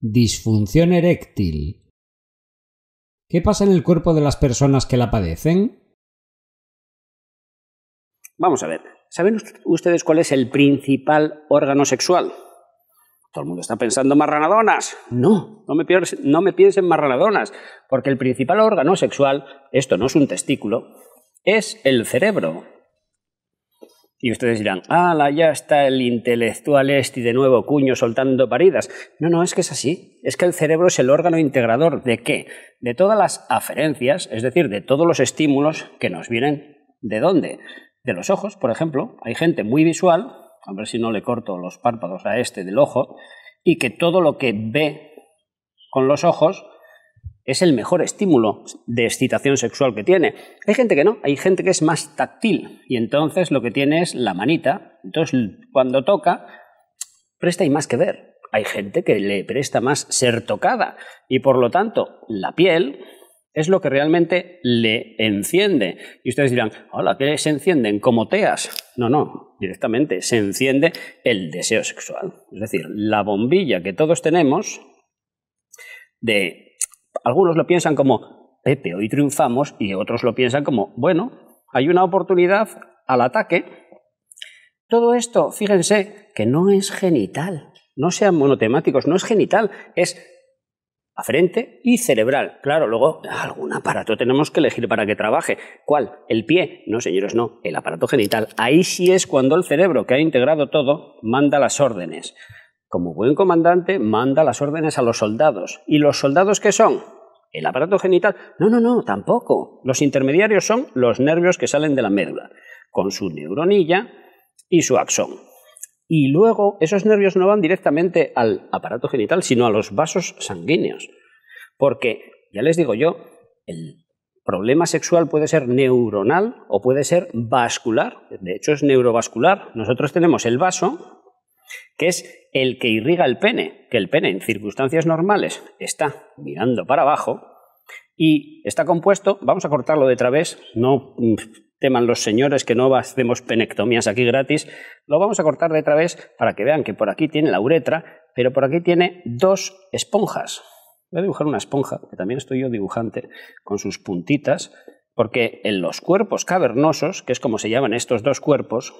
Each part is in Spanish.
Disfunción eréctil. ¿Qué pasa en el cuerpo de las personas que la padecen? Vamos a ver, ¿saben ustedes cuál es el principal órgano sexual? Todo el mundo está pensando marranadonas. No, no me, piensen, no me marranadonas, porque el principal órgano sexual, esto no es un testículo, es el cerebro. Y ustedes dirán, ah, ya está el intelectual este de nuevo cuño soltando paridas. No, no, es que es así. Es que el cerebro es el órgano integrador de qué? De todas las aferencias, es decir, de todos los estímulos que nos vienen de dónde. De los ojos, por ejemplo. Hay gente muy visual, a ver si no le corto los párpados a este del ojo, y que todo lo que ve con los ojos es el mejor estímulo de excitación sexual que tiene. Hay gente que no, hay gente que es más táctil y entonces lo que tiene es la manita. Entonces, cuando toca, presta y más que ver. Hay gente que le presta más ser tocada y por lo tanto la piel es lo que realmente le enciende. Y ustedes dirán, hola, ¿qué se encienden? ¿Como teas? No, no, directamente se enciende el deseo sexual. Es decir, la bombilla que todos tenemos de algunos lo piensan como, Pepe, eh, hoy triunfamos, y otros lo piensan como, bueno, hay una oportunidad al ataque. Todo esto, fíjense, que no es genital, no sean monotemáticos, no es genital, es frente y cerebral. Claro, luego algún aparato tenemos que elegir para que trabaje. ¿Cuál? ¿El pie? No, señores, no, el aparato genital. Ahí sí es cuando el cerebro, que ha integrado todo, manda las órdenes. Como buen comandante, manda las órdenes a los soldados. ¿Y los soldados qué son? el aparato genital. No, no, no, tampoco. Los intermediarios son los nervios que salen de la médula, con su neuronilla y su axón. Y luego esos nervios no van directamente al aparato genital, sino a los vasos sanguíneos. Porque, ya les digo yo, el problema sexual puede ser neuronal o puede ser vascular. De hecho, es neurovascular. Nosotros tenemos el vaso, que es el que irriga el pene, que el pene en circunstancias normales está mirando para abajo y está compuesto, vamos a cortarlo de través, no teman los señores que no hacemos penectomías aquí gratis, lo vamos a cortar de través para que vean que por aquí tiene la uretra, pero por aquí tiene dos esponjas. Voy a dibujar una esponja, que también estoy yo dibujante, con sus puntitas, porque en los cuerpos cavernosos, que es como se llaman estos dos cuerpos,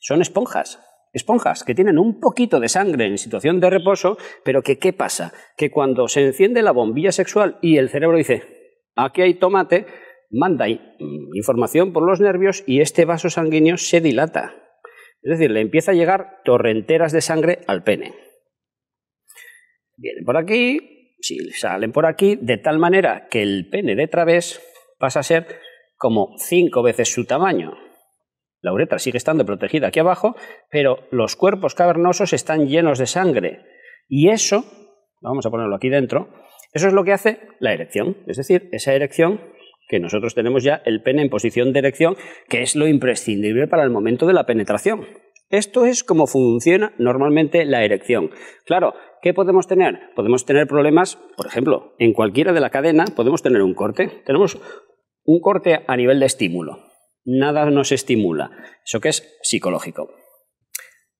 son esponjas esponjas que tienen un poquito de sangre en situación de reposo, pero que ¿qué pasa? Que cuando se enciende la bombilla sexual y el cerebro dice, aquí hay tomate, manda mm, información por los nervios y este vaso sanguíneo se dilata. Es decir, le empieza a llegar torrenteras de sangre al pene. Vienen por aquí, si salen por aquí, de tal manera que el pene de través pasa a ser como cinco veces su tamaño. La uretra sigue estando protegida aquí abajo, pero los cuerpos cavernosos están llenos de sangre. Y eso, vamos a ponerlo aquí dentro, eso es lo que hace la erección. Es decir, esa erección que nosotros tenemos ya el pene en posición de erección, que es lo imprescindible para el momento de la penetración. Esto es como funciona normalmente la erección. Claro, ¿qué podemos tener? Podemos tener problemas, por ejemplo, en cualquiera de la cadena podemos tener un corte. Tenemos un corte a nivel de estímulo nada nos estimula. Eso que es psicológico.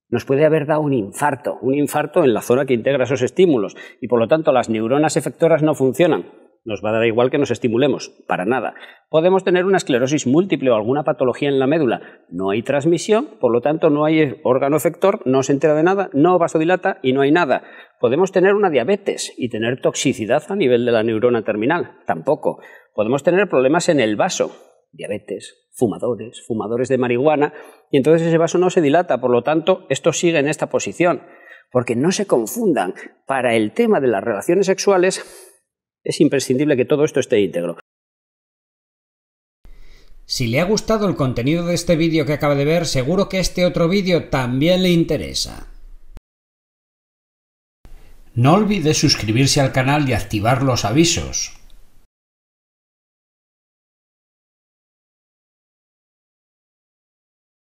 Nos puede haber dado un infarto, un infarto en la zona que integra esos estímulos y por lo tanto las neuronas efectoras no funcionan. Nos va a dar igual que nos estimulemos, para nada. Podemos tener una esclerosis múltiple o alguna patología en la médula. No hay transmisión, por lo tanto no hay órgano efector, no se entera de nada, no vasodilata y no hay nada. Podemos tener una diabetes y tener toxicidad a nivel de la neurona terminal, tampoco. Podemos tener problemas en el vaso, diabetes, fumadores, fumadores de marihuana, y entonces ese vaso no se dilata, por lo tanto, esto sigue en esta posición. Porque no se confundan, para el tema de las relaciones sexuales es imprescindible que todo esto esté íntegro. Si le ha gustado el contenido de este vídeo que acaba de ver, seguro que este otro vídeo también le interesa. No olvide suscribirse al canal y activar los avisos.